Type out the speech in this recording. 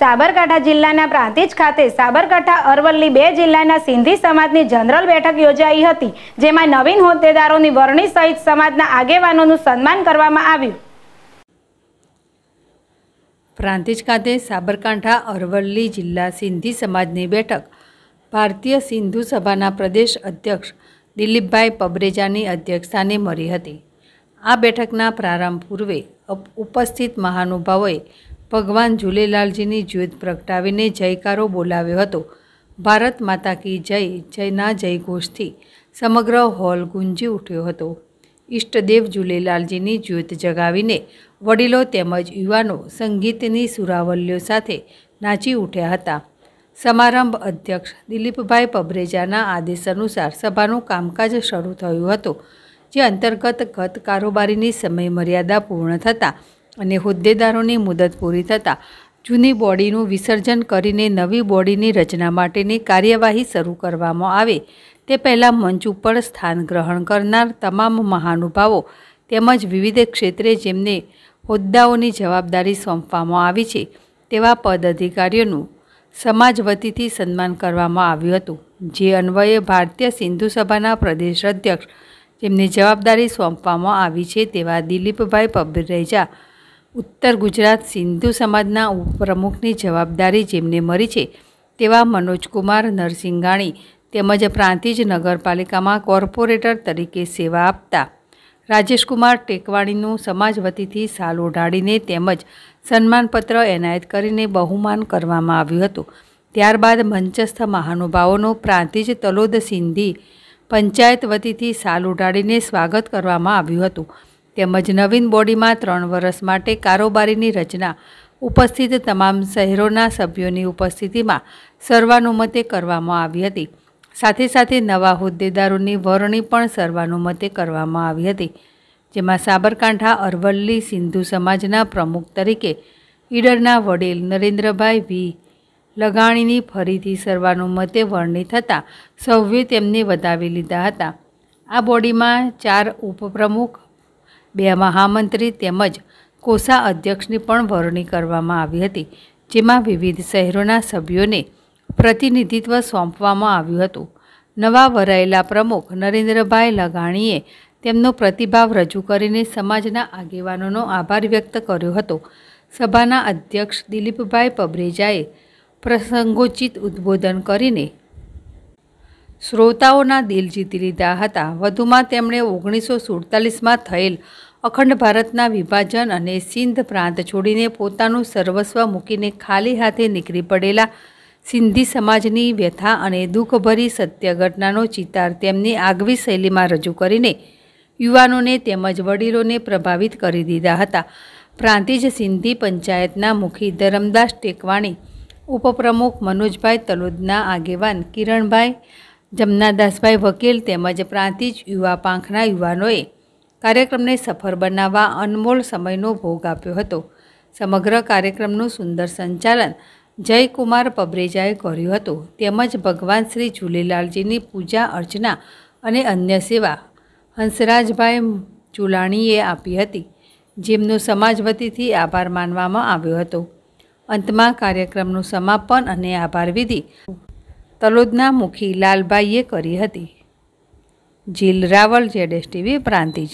સાબરકાંઠા જિલ્લાના પ્રાંતિજ ખાતે સાબરકાંઠા અરવલ્લી બે જિલ્લાના સિંધી સમાજની જનરલ બેઠક યોજાઈ હતી જેમાં નવીન હોદ્દેદારોની વરણી સહિત સમાજના આગેવાનોનું સન્માન કરવામાં આવ્યું પ્રાંતિજ ખાતે સાબરકાંઠા અરવલ્લી જિલ્લા સિંધી સમાજની બેઠક ભારતીય સિંધુ સભાના પ્રદેશ અધ્યક્ષ દિલીપભાઈ પબરેજાની અધ્યક્ષતાને મળી હતી આ બેઠકના પ્રારંભ પૂર્વે ઉપસ્થિત મહાનુભાવોએ ભગવાન ઝૂલેલાલજીની જ્યોત પ્રગટાવીને જયકારો બોલાવ્યો હતો ભારત માતા કી જય જયના જયઘોષથી સમગ્ર હોલ ગુંજી ઉઠ્યો હતો ઈષ્ટદેવ ઝૂલેલાલજીની જ્યોત જગાવીને વડીલો તેમજ યુવાનો સંગીતની સુરાવલ્યો સાથે નાચી ઉઠ્યા હતા સમારંભ અધ્યક્ષ દિલીપભાઈ પબરેજાના આદેશ અનુસાર સભાનું કામકાજ શરૂ થયું હતું જે અંતર્ગત ગત કારોબારીની સમયમર્યાદા પૂર્ણ થતાં અને હોદ્દેદારોની મુદત પૂરી થતાં જૂની બોડીનું વિસર્જન કરીને નવી બોડીની રચના માટેની કાર્યવાહી શરૂ કરવામાં આવે તે પહેલાં મંચ ઉપર સ્થાન ગ્રહણ કરનાર તમામ મહાનુભાવો તેમજ વિવિધ ક્ષેત્રે જેમને હોદ્દાઓની જવાબદારી સોંપવામાં આવી છે તેવા પદ અધિકારીઓનું સમાજ વતીથી સન્માન કરવામાં આવ્યું હતું જે અન્વયે ભારતીય સિંધુ સભાના પ્રદેશ અધ્યક્ષ જેમને જવાબદારી સોંપવામાં આવી છે તેવા દિલીપભાઈ પબરેજા ઉત્તર ગુજરાત સિંધુ સમાજના ઉપપ્રમુખની જવાબદારી જેમને મળી છે તેવા મનોજકુમાર નરસિંઘાણી તેમજ પ્રાંતિજ નગરપાલિકામાં કોર્પોરેટર તરીકે સેવા આપતા રાજેશકુમાર ટેકવાણીનું સમાજ વતીથી સાલ ઓઢાડીને તેમજ સન્માનપત્ર એનાયત કરીને બહુમાન કરવામાં આવ્યું હતું ત્યારબાદ મંચસ્થ મહાનુભાવોનો પ્રાંતિજ તલોદ સિંધી પંચાયત વતીથી સાલ ઉઢાડીને સ્વાગત કરવામાં આવ્યું હતું તેમજ નવીન બોડીમાં ત્રણ વર્ષ માટે કારોબારીની રચના ઉપસ્થિત તમામ શહેરોના સભ્યોની ઉપસ્થિતિમાં સર્વાનુમતે કરવામાં આવી હતી સાથે સાથે નવા હોદ્દેદારોની વરણી પણ સર્વાનુમતે કરવામાં આવી હતી જેમાં સાબરકાંઠા અરવલ્લી સિંધુ સમાજના પ્રમુખ તરીકે ઈડરના વડીલ નરેન્દ્રભાઈ વી લગાણીની ફરીથી સર્વાનુમતે વરણી થતાં સૌએ તેમને વધાવી લીધા હતા આ બોડીમાં ચાર ઉપપ્રમુખ બે મહામંત્રી તેમજ કોસા અધ્યક્ષની પણ વરણી કરવામાં આવી હતી જેમાં વિવિધ શહેરોના સભ્યોને પ્રતિનિધિત્વ સોંપવામાં આવ્યું હતું નવા વરાયેલા પ્રમુખ નરેન્દ્રભાઈ લગાણીએ તેમનો પ્રતિભાવ રજૂ કરીને સમાજના આગેવાનોનો આભાર વ્યક્ત કર્યો હતો સભાના અધ્યક્ષ દિલીપભાઈ પબરેજાએ પ્રસંગોચિત ઉદ્બોધન કરીને શ્રોતાઓના દિલ જીતી લીધા હતા વધુમાં તેમણે ઓગણીસો સુડતાલીસમાં થયેલ અખંડ ભારતના વિભાજન અને સિંધ પ્રાંત છોડીને પોતાનું સર્વસ્વ મૂકીને ખાલી હાથે નીકળી પડેલા સિંધી સમાજની વ્યથા અને દુઃખભરી સત્ય ઘટનાનો ચિતાર તેમની આગવી શૈલીમાં રજૂ કરીને યુવાનોને તેમજ વડીલોને પ્રભાવિત કરી દીધા હતા પ્રાંતિજ સિંધી પંચાયતના મુખી ધરમદાસ ટેકવાણી ઉપપ્રમુખ મનોજભાઈ તલોદના આગેવાન કિરણભાઈ જમનાદાસભાઈ વકીલ તેમજ પ્રાંતિજ યુવા પાંખના યુવાનોએ કાર્યક્રમને સફળ બનાવવા અનમોલ સમયનો ભોગ આપ્યો હતો સમગ્ર કાર્યક્રમનું સુંદર સંચાલન જયકુમાર પબરેજાએ કર્યું હતું તેમજ ભગવાન શ્રી ઝૂલેલાલજીની પૂજા અર્ચના અને અન્ય સેવા હંસરાજભાઈ ચુલાણીએ આપી હતી જેમનો સમાજ વતીથી આભાર માનવામાં આવ્યો હતો અંતમાં કાર્યક્રમનું સમાપન અને આભાર વિધિ તલોદના મુખી લાલભાઈએ કરી હતી જીલ રાવલ જેડેશ ટીવી પ્રાંતિજ